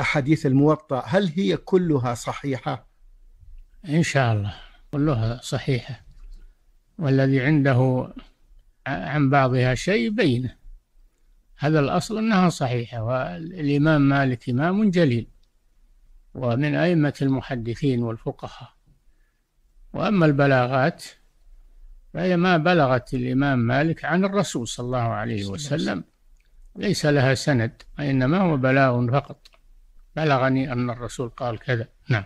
أحاديث الموطأ هل هي كلها صحيحة؟ إن شاء الله كلها صحيحة والذي عنده عن بعضها شيء بينه هذا الأصل أنها صحيحة والإمام مالك إمام جليل ومن أئمة المحدثين والفقهاء وأما البلاغات فهي ما بلغت الإمام مالك عن الرسول صلى الله عليه وسلم ليس لها سند وإنما هو بلاغ فقط بلغني أن الرسول قال كذا نعم